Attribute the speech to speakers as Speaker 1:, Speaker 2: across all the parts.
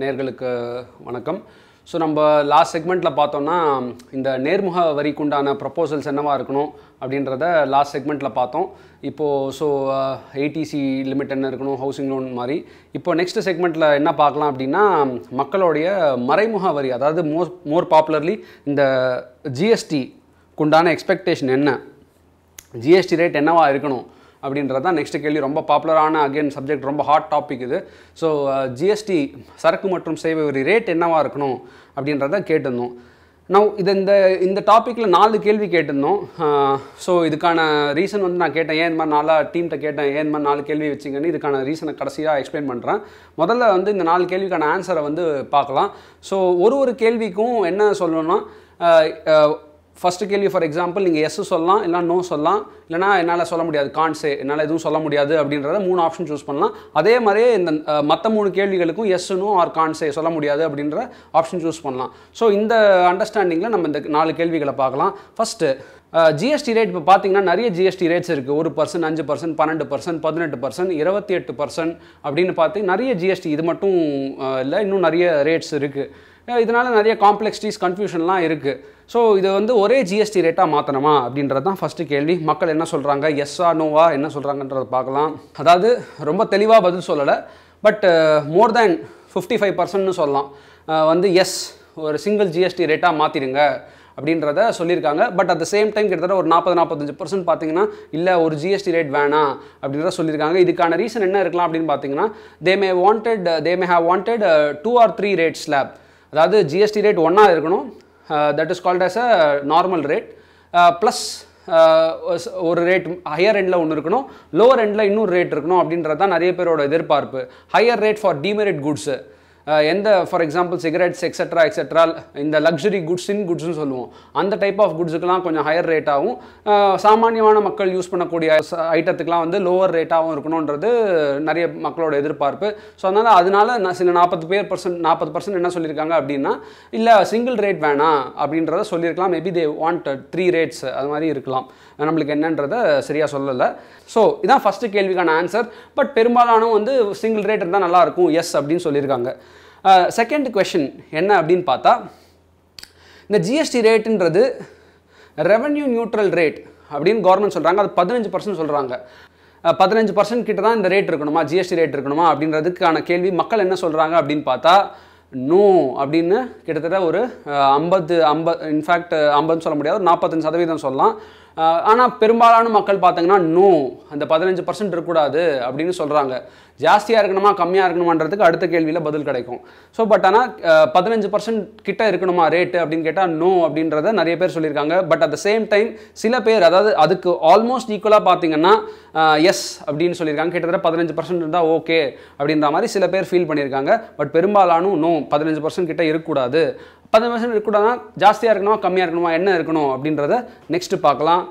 Speaker 1: நேர்களுக்கு வணக்கம் ஸோ நம்ம லாஸ்ட் செக்மெண்ட்டில் பார்த்தோம்னா இந்த நேர்முக வரிக்குண்டான ப்ரப்போசல்ஸ் என்னவாக இருக்கணும் அப்படின்றத லாஸ்ட் செக்மெண்ட்டில் பார்த்தோம் இப்போது ஸோ ஏடிசி லிமிட் என்ன இருக்கணும் ஹவுசிங் லோன் மாதிரி இப்போ நெக்ஸ்ட் செக்மெண்ட்டில் என்ன பார்க்கலாம் அப்படின்னா மக்களுடைய மறைமுக வரி அதாவது மோ மோர் பாப்புலர்லி இந்த ஜிஎஸ்டி குண்டான எக்ஸ்பெக்டேஷன் என்ன ஜிஎஸ்டி ரேட் என்னவாக இருக்கணும் அப்படின்றது தான் நெக்ஸ்ட் கேள்வி ரொம்ப பாப்புலரான அகைன் சப்ஜெக்ட் ரொம்ப ஹாட் டாபிக் இது ஸோ ஜிஎஸ்டி uh, சரக்கு மற்றும் சேவை வரி ரேட் என்னவாக இருக்கணும் அப்படின்றத கேட்டிருந்தோம் நான் இது இந்த இந்த டாப்பிக்கில் நாலு கேள்வி கேட்டிருந்தோம் ஸோ uh, இதுக்கான ரீசன் வந்து நான் கேட்டேன் ஏன் இந்த மாதிரி நாலாக டீம்கிட்ட கேட்டேன் ஏன் மாதிரி நாலு கேள்வி வச்சிங்கன்னு இதுக்கான ரீசனை கடைசியாக எக்ஸ்பிளைன் பண்ணுறேன் முதல்ல வந்து இந்த நாலு கேள்விக்கான ஆன்சரை வந்து பார்க்கலாம் ஸோ ஒரு ஒரு கேள்விக்கும் என்ன சொல்லணும்னா uh, ஃபஸ்ட்டு கேள்வி ஃபார் எக்ஸாம்பிள் நீங்கள் எஸ் சொல்லலாம் இல்லை நோ சொல்லலாம் இல்லைனா என்னால் சொல்ல முடியாது கான்ஸே என்னால் எதுவும் சொல்ல முடியாது அப்படின்றத மூணு ஆப்ஷன் சூஸ் பண்ணலாம் அதே மாதிரியே இந்த மற்ற மூணு கேள்விகளுக்கும் நோ ஆர் கான்ஸே சொல்ல முடியாது அப்படின்ற ஆப்ஷன் சூஸ் பண்ணலாம் ஸோ இந்த அண்டர்ஸ்டாண்டிங்கில் நம்ம இந்த நாலு கேள்விகளை பார்க்கலாம் ஃபஸ்ட்டு ஜிஎஸ்டி ரேட் இப்போ பார்த்தீங்கன்னா நிறைய ஜிஎஸ்டி ரேட்ஸ் இருக்குது ஒரு பர்சன்ட் அஞ்சு பர்சன்ட் பன்னெண்டு பர்சன்ட் பதினெட்டு பர்சன்ட் இருபத்தி எட்டு பர்சன்ட் அப்படின்னு பார்த்து நிறைய ஜிஎஸ்டி இது மட்டும் இல்லை இன்னும் நிறைய ரேட்ஸ் இருக்குது இதனால் நிறைய காம்ப்ளெக்சிட்டிஸ் கன்ஃபியூஷன்லாம் இருக்குது ஸோ இது வந்து ஒரே ஜிஎஸ்டி ரேட்டாக மாற்றணுமா அப்படின்றது தான் ஃபஸ்ட்டு கேள்வி மக்கள் என்ன சொல்கிறாங்க எஸ்ஸா நோவா என்ன சொல்கிறாங்கன்றத பார்க்கலாம் அதாவது ரொம்ப தெளிவாக பதில் சொல்லலை but more than fifty five பர்சன்ட்னு சொல்லலாம் வந்து எஸ் ஒரு சிங்கிள் ஜிஎஸ்டி ரேட்டாக மாற்றிடுங்க அப்படின்றத சொல்லியிருக்காங்க but at the same time கிட்டத்தட்ட ஒரு நாற்பது நாற்பத்தஞ்சு பர்சன்ட் பார்த்தீங்கன்னா இல்லை ஒரு ஜிஎஸ்டி ரேட் வேணாம் அப்படின்றத சொல்லியிருக்காங்க இதுக்கான ரீசன் என்ன இருக்கலாம் அப்படின்னு பார்த்தீங்கன்னா they may wanted they may have wanted two or three rate slab அதாவது ஜிஎஸ்டி ரேட் ஒன்றா இருக்கணும் that is called as a normal rate plus ஒரு ரேட் ஹையர் எண்டில் ஒன்று இருக்கணும் லோவர் எண்டில் இன்னொரு ரேட் இருக்கணும் அப்படின்றது தான் நிறைய பேரோட எதிர்பார்ப்பு higher rate for demerit goods எந்த for example cigarettes extra etcetera இந்த லக்ஸுரி குட்ஸ் இன் குட்ஸ்னு சொல்லுவோம் அந்த டைப் ஆஃப் குட்ஸுக்கெலாம் கொஞ்சம் ஹையர் ரேட்டாகவும் சாமானியமான மக்கள் யூஸ் பண்ணக்கூடிய ஐட்டத்துக்கெலாம் வந்து லோவர் ரேட்டாகவும் இருக்கணுன்றது நிறைய மக்களோட எதிர்பார்ப்பு ஸோ அதனால் அதனால் நான் சில நாற்பது பேர் பர்சன்ட் நாற்பது பர்சன்ட் என்ன சொல்லியிருக்காங்க அப்படின்னா இல்லை சிங்கிள் ரேட் வேணாம் அப்படின்றத சொல்லியிருக்கலாம் maybe they want three rates அது மாதிரி இருக்கலாம் நம்மளுக்கு என்னன்றதை சரியாக சொல்லலை ஸோ இதான் ஃபஸ்ட்டு கேள்விக்கான ஆன்சர் பட் பெரும்பாலானவங்க வந்து சிங்கிள் ரேட் இருந்தால் நல்லாயிருக்கும் எஸ் அப்படின்னு சொல்லியிருக்காங்க செகண்ட் கொஷின் என்ன அப்படின்னு பார்த்தா இந்த ஜிஎஸ்டி ரேட்டுன்றது ரெவன்யூ நியூட்ரல் ரேட் அப்படின்னு கவர்மெண்ட் சொல்கிறாங்க அது பதினஞ்சு பர்சன்ட் சொல்கிறாங்க பதினஞ்சு பர்சன்ட் கிட்ட தான் இந்த ரேட் இருக்கணுமா ஜிஎஸ்டி ரேட் இருக்கணுமா அப்படின்றதுக்கான கேள்வி மக்கள் என்ன சொல்கிறாங்க அப்படின்னு பார்த்தா நோ அப்படின்னு கிட்டத்தட்ட ஒரு ஐம்பது ஐம்பது இன்ஃபேக்ட் ஐம்பதுன்னு சொல்ல முடியாது ஒரு நாற்பத்தஞ்சு சதவீதம் சொல்லலாம் ஆனால் பெரும்பாலான மக்கள் பார்த்தீங்கன்னா நோ அந்த பதினஞ்சு பர்சன்ட் இருக்கக்கூடாது அப்படின்னு சொல்கிறாங்க ஜாஸ்தியாக இருக்கணுமா கம்மியாக இருக்கணுமான்றதுக்கு அடுத்த கேள்வியில் பதில் கிடைக்கும் ஸோ பட் ஆனால் பதினஞ்சு பர்சன்ட் கிட்ட இருக்கணுமா ரேட்டு அப்படின்னு கேட்டால் நோ அப்படின்றத நிறைய பேர் சொல்லியிருக்காங்க but at the same time சில பேர் அதாவது அதுக்கு ஆல்மோஸ்ட் ஈக்குவலாக பார்த்தீங்கன்னா எஸ் அப்படின்னு சொல்லியிருக்காங்க கிட்டத்தட்ட பதினஞ்சு பர்சன்ட் இருந்தால் ஓகே அப்படின்ற மாதிரி சில பேர் ஃபீல் பண்ணியிருக்காங்க பட் பெரும்பாலானும் நோ பதினஞ்சு பர்சன்ட் கிட்ட இருக்கக்கூடாது பத்து பர்சன்ட் இருக்கக்கூடாதுனா ஜாஸ்தியாக இருக்கணுமா கம்மியாக இருக்கணுமா என்ன இருக்கணும் அப்படின்றத நெக்ஸ்ட் பார்க்கலாம்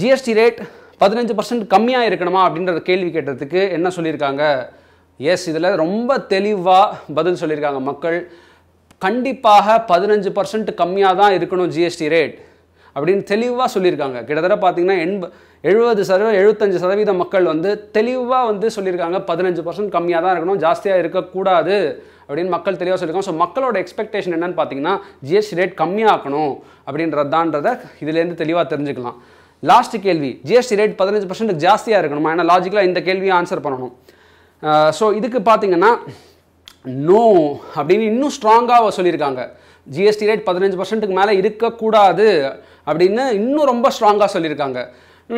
Speaker 1: ஜிஎஸ்டி ரேட் பதினஞ்சு பர்சன்ட் கம்மியாக இருக்கணுமா அப்படின்றத கேள்வி கேட்டதுக்கு என்ன சொல்லியிருக்காங்க எஸ் இதில் ரொம்ப தெளிவாக பதில் சொல்லியிருக்காங்க மக்கள் கண்டிப்பாக பதினஞ்சு பர்சன்ட் கம்மியாக தான் இருக்கணும் ஜிஎஸ்டி ரேட் அப்படின்னு தெளிவாக சொல்லியிருக்காங்க கிட்டத்தட்ட பார்த்தீங்கன்னா எண்ப எழுபது சதவீதம் எழுபத்தஞ்சு சதவீத மக்கள் வந்து தெளிவாக வந்து சொல்லியிருக்காங்க பதினஞ்சு பர்சன்ட் கம்மியாக தான் இருக்கணும் ஜாஸ்தியாக இருக்கக்கூடாது அப்படின்னு மக்கள் தெளிவாக சொல்லியிருக்காங்க ஸோ மக்களோட எக்ஸ்பெக்டேஷன் என்னன்னு பார்த்தீங்கன்னா ஜிஎஸ்டி ரேட் கம்மியாகணும் அப்படின்றதான்றத இதுலேருந்து தெளிவாக தெரிஞ்சுக்கலாம் லாஸ்ட் கேள்வி ஜிஎஸ்டி ரேட் பதினஞ்சு பர்சன்ட் ஜாஸ்தியாக இருக்கணுமா ஏன்னா லாஜிக்கலாக இந்த கேள்வியை ஆன்சர் பண்ணணும் ஸோ இதுக்கு பார்த்தீங்கன்னா நோ அப்படின்னு இன்னும் ஸ்ட்ராங்காக சொல்லியிருக்காங்க ஜிஎஸ்டி ரேட் பதினஞ்சு பர்சன்ட்டுக்கு மேலே இருக்கக்கூடாது அப்படின்னு இன்னும் ரொம்ப ஸ்ட்ராங்காக சொல்லியிருக்காங்க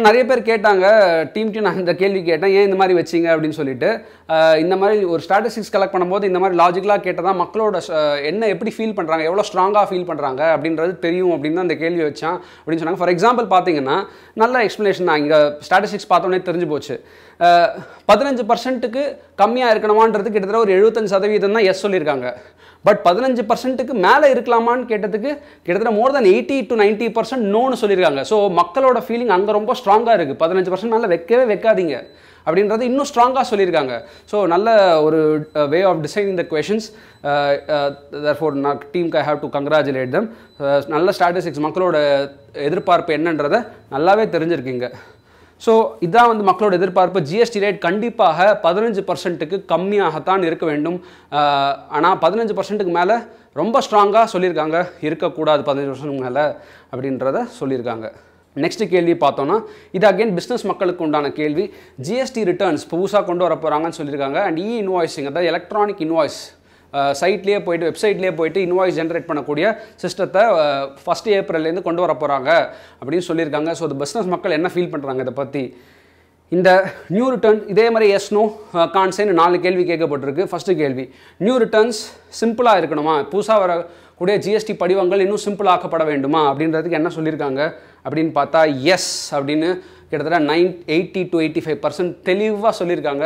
Speaker 1: நிறைய பேர் கேட்டாங்க டீம் டீம் நான் இந்த கேள்வி கேட்டேன் ஏன் இந்த மாதிரி வச்சிங்க அப்படின்னு சொல்லிட்டு இந்த மாதிரி ஒரு ஸ்டாட்டிஸ்டிக்ஸ் கலெக்ட் பண்ணும்போது இந்த மாதிரி லாஜிக்கலாக கேட்டால் தான் மக்களோட என்ன எப்படி ஃபீல் பண்ணுறாங்க எவ்வளோ ஸ்ட்ராங்காக ஃபீல் பண்ணுறாங்க அப்படின்றது தெரியும் அப்படின்னு தான் அந்த கேள்வி வச்சான் அப்படின்னு சொன்னாங்க ஃபார் எக்ஸாம்பிள் பார்த்தீங்கன்னா நல்ல எக்ஸ்ப்ளனேஷன் தான் இங்கே ஸ்டாட்டிஸ்டிக்ஸ் பார்த்தோன்னே தெரிஞ்சு போச்சு பதினஞ்சு பர்சன்ட்டுக்கு கம்மியாக இருக்கணுமான்றது கிட்டத்தட்ட ஒரு எழுபத்தஞ்சு சதவீதம் தான் எஸ் சொல்லியிருக்காங்க பட் பதினஞ்சு பர்சன்ட்டுக்கு மேலே இருக்கலாமான்னு கேட்டதுக்கு கிட்டத்தட்ட more than eighty to ninety percent நோன்னு சொல்லியிருக்காங்க ஸோ மக்களோட ஃபீலிங் அங்கே ரொம்ப ஸ்ட்ராங்காக இருக்குது பதினஞ்சு பர்சன்ட் மேலே வைக்கவே வைக்காதீங்க அப்படின்றது இன்னும் ஸ்ட்ராங்காக சொல்லியிருக்காங்க ஸோ நல்ல ஒரு way of designing the questions for நான் டீம்க்கு I have to congratulate them நல்ல ஸ்டாட்டிஸ்டிக்ஸ் மக்களோட எதிர்பார்ப்பு என்னன்றதை நல்லாவே தெரிஞ்சிருக்கீங்க ஸோ இதான் வந்து மக்களோட எதிர்பார்ப்பு ஜிஎஸ்டி ரேட் கண்டிப்பாக பதினஞ்சு பர்சன்ட்டுக்கு கம்மியாகத்தான் இருக்க வேண்டும் ஆனால் பதினஞ்சு பர்சன்ட்டுக்கு மேலே ரொம்ப ஸ்ட்ராங்காக சொல்லியிருக்காங்க இருக்கக்கூடாது பதினஞ்சு பர்சன்ட்டுக்கு மேலே அப்படின்றத சொல்லியிருக்காங்க நெக்ஸ்ட் கேள்வி பார்த்தோன்னா இது அகெயின் பிஸ்னஸ் மக்களுக்கு உண்டான கேள்வி ஜிஎஸ்டி ரிட்டர்ன்ஸ் புதுசாக கொண்டு வர போகிறாங்கன்னு சொல்லியிருக்காங்க அண்ட் இ இன்வாய்ஸிங் அதாவது எலக்ட்ரானிக் இன்வாய்ஸ் சைட்லேயே போயிட்டு வெப்சைட்லேயே போயிட்டு இன்வாய்ஸ் ஜென்ரேட் பண்ணக்கூடிய சிஸ்டத்தை ஃபஸ்ட் ஏப்ரல்லேருந்து கொண்டு வர போகிறாங்க அப்படின்னு சொல்லியிருக்காங்க ஸோ அது பிஸ்னஸ் மக்கள் என்ன ஃபீல் பண்ணுறாங்க இதை பற்றி இந்த நியூ ரிட்டர்ன் இதே மாதிரி எஸ் நோ கான்சேன்னு நாலு கேள்வி கேட்கப்பட்டிருக்கு ஃபஸ்ட்டு கேள்வி நியூ ரிட்டர்ன்ஸ் சிம்பிளாக இருக்கணுமா புதுசாக வரக்கூடிய ஜிஎஸ்டி படிவங்கள் இன்னும் சிம்பிளாக்கப்பட வேண்டுமா அப்படின்றதுக்கு என்ன சொல்லியிருக்காங்க அப்படின்னு பார்த்தா எஸ் அப்படின்னு கிட்டத்தட்ட nine eighty to eighty five percent தெளிவாக சொல்லியிருக்காங்க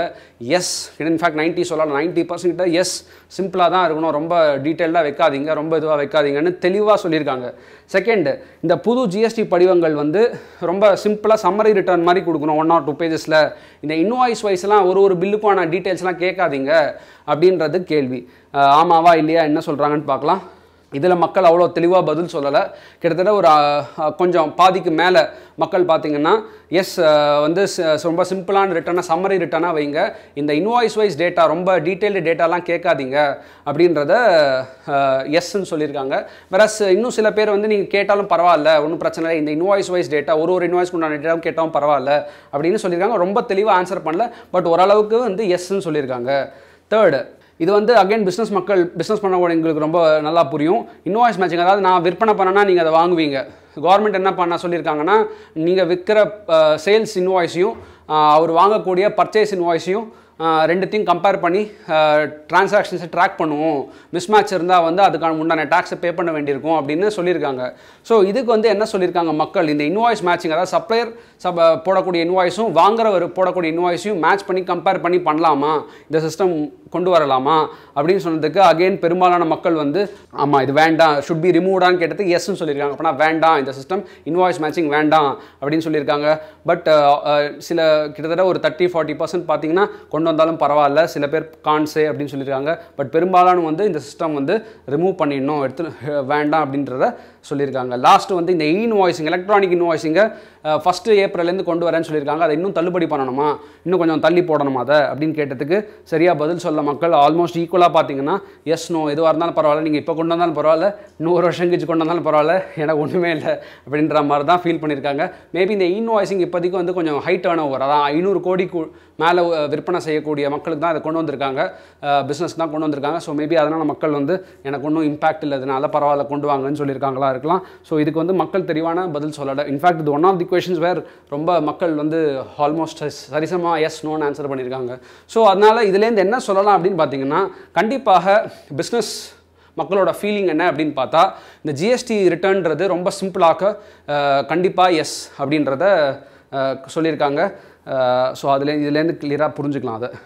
Speaker 1: எஸ் இன்ஃபேக்ட் நைன்ட்டி சொல்லலாம் நைன்ட்டி பர்சன்ட் கிட்ட எஸ் சிம்பிளாக தான் இருக்கணும் ரொம்ப டீட்டெயில்டாக வைக்காதீங்க ரொம்ப இதுவாக வைக்காதீங்கன்னு தெளிவாக சொல்லியிருக்காங்க செகண்டு இந்த புது ஜிஎஸ்டி படிவங்கள் வந்து ரொம்ப சிம்பிளாக சம்மரி ரிட்டர்ன் மாதிரி கொடுக்கணும் ஒன் ஆர் டூ பேஜஸில் இந்த இன்வாய்ஸ் வைஸ்லாம் ஒரு ஒரு பில்லுக்கான டீட்டெயில்ஸ்லாம் கேட்காதீங்க அப்படின்றது கேள்வி ஆமாவா இல்லையா என்ன சொல்கிறாங்கன்னு பார்க்கலாம் இதில் மக்கள் அவ்வளோ தெளிவாக பதில் சொல்லலை கிட்டத்தட்ட ஒரு கொஞ்சம் பாதிக்கு மேலே மக்கள் பார்த்திங்கன்னா எஸ் வந்து ரொம்ப சிம்பிளான ரிட்டர்னாக சம்மரி ரிட்டர்னாக வைங்க இந்த இன்வாய்ஸ் வைஸ் டேட்டா ரொம்ப டீட்டெயில்டு டேட்டாலாம் கேட்காதீங்க அப்படின்றத எஸ்ன்னு சொல்லியிருக்காங்க வேறஸ் இன்னும் சில பேர் வந்து நீங்கள் கேட்டாலும் பரவாயில்ல ஒன்றும் பிரச்சனை இல்லை இந்த இன்வாய்ஸ் வைஸ் டேட்டா ஒரு ஒரு இன்வாய்ஸ் உண்டான டேட்டாவும் கேட்டாலும் பரவாயில்ல அப்படின்னு சொல்லியிருக்காங்க ரொம்ப தெளிவாக ஆன்சர் பண்ணல பட் ஓரளவுக்கு வந்து எஸ்ன்னு சொல்லியிருக்காங்க தேர்டு இது வந்து அகைன் பிஸ்னஸ் மக்கள் பிஸ்னஸ் எங்களுக்கு ரொம்ப நல்லா புரியும் இன்வாய்ஸ் மேட்சிங் அதாவது நான் விற்பனை பண்ணனா நீங்கள் அதை வாங்குவீங்க கவர்மெண்ட் என்ன பண்ண சொல்லியிருக்காங்கன்னா நீங்கள் விற்கிற சேல்ஸ் இன்வாய்ஸையும் அவர் வாங்கக்கூடிய பர்ச்சேஸ் இன்வாய்ஸையும் ரெண்டுத்தையும் கம்பேர் பண்ணி டிரான்சாக்ஷன்ஸை ட்ராக் பண்ணுவோம் மிஸ்மேட்ச் இருந்தால் வந்து அதுக்கான உண்டான டேக்ஸை பே பண்ண வேண்டியிருக்கும் அப்படின்னு சொல்லியிருக்காங்க ஸோ இதுக்கு வந்து என்ன சொல்லியிருக்காங்க மக்கள் இந்த இன்வாய்ஸ் மேட்சிங் அதாவது சப்ளையர் சப் போடக்கூடிய இன்வாய்ஸும் வாங்குறவர் போடக்கூடிய இன்வாய்ஸையும் மேட்ச் பண்ணி கம்பேர் பண்ணி பண்ணலாமா இந்த சிஸ்டம் கொண்டு வரலாமா அப்படின்னு சொன்னதுக்கு அகெயின் பெரும்பாலான மக்கள் வந்து ஆமாம் இது வேண்டாம் ஷுட் பி ரிமூவ்டான்னு கேட்டது எஸ்ன்னு சொல்லியிருக்காங்க அப்படின்னா வேண்டாம் இந்த சிஸ்டம் இன்வாய்ஸ் மேட்சிங் வேண்டாம் அப்படின்னு சொல்லியிருக்காங்க பட் சில கிட்டத்தட்ட ஒரு தேர்ட்டி ஃபார்ட்டி பர்சன்ட் பார்த்தீங்கன்னா கொண்டு கொண்டு வந்தாலும் பரவாயில்ல சில பேர் கான்சே அப்படின்னு சொல்லியிருக்காங்க பட் பெரும்பாலான வந்து இந்த சிஸ்டம் வந்து ரிமூவ் பண்ணிடணும் எடுத்து வேண்டாம் அப்படின்றத சொல்லியிருக்காங்க லாஸ்ட்டு வந்து இந்த இன்வாய்ஸிங் எலக்ட்ரானிக் இன்வாய்ஸிங்கை ஃபஸ்ட்டு ஏப்ரல்லேருந்து கொண்டு வரேன்னு சொல்லியிருக்காங்க அதை இன்னும் தள்ளுபடி பண்ணணுமா இன்னும் கொஞ்சம் தள்ளி போடணுமா அதை அப்படின்னு கேட்டதுக்கு சரியாக பதில் சொல்ல மக்கள் ஆல்மோஸ்ட் ஈக்குவலாக பார்த்தீங்கன்னா எஸ் நோ எதுவாக இருந்தாலும் பரவாயில்ல நீங்கள் இப்போ கொண்டு வந்தாலும் பரவாயில்ல நூறு வருஷம் கழிச்சு கொண்டு வந்தாலும் பரவாயில்ல எனக்கு ஒன்றுமே இல்லை அப்படின்ற மாதிரி தான் ஃபீல் பண்ணியிருக்காங்க மேபி இந்த இன்வாய்ஸிங் இப்போதைக்கு வந்து கொஞ்சம் ஹை டர்ன் ஓவர் அதான் ஐநூறு கோடி மேலே விற்பனை செய்யக்கூடிய மக்களுக்கு தான் அதை கொண்டு வந்திருக்காங்க பிஸ்னஸ் தான் கொண்டு வந்திருக்காங்க ஸோ மேபி அதனால் மக்கள் வந்து எனக்கு ஒன்றும் இம்பாக்ட் இல்லை அதனால் பரவாயில்ல கொண்டு வாங்கன்னு சொல்லியிருக்காங்களா இருக்கலாம் ஸோ இதுக்கு வந்து மக்கள் தெளிவான பதில் சொல்லலை இன்ஃபேக்ட் இது one of the questions where ரொம்ப மக்கள் வந்து ஆல்மோஸ்ட் சரிசமாக எஸ் நோன்னு ஆன்சர் பண்ணியிருக்காங்க ஸோ அதனால் இதுலேருந்து என்ன சொல்லலாம் அப்படின்னு பார்த்தீங்கன்னா கண்டிப்பாக பிஸ்னஸ் மக்களோட ஃபீலிங் என்ன அப்படின்னு பார்த்தா இந்த ஜிஎஸ்டி ரிட்டர்ன்றது ரொம்ப சிம்பிளாக கண்டிப்பாக எஸ் அப்படின்றத சொல்லியிருக்காங்க ஸோ அதில் இதுலேருந்து கிளியராக புரிஞ்சுக்கலாம் அதை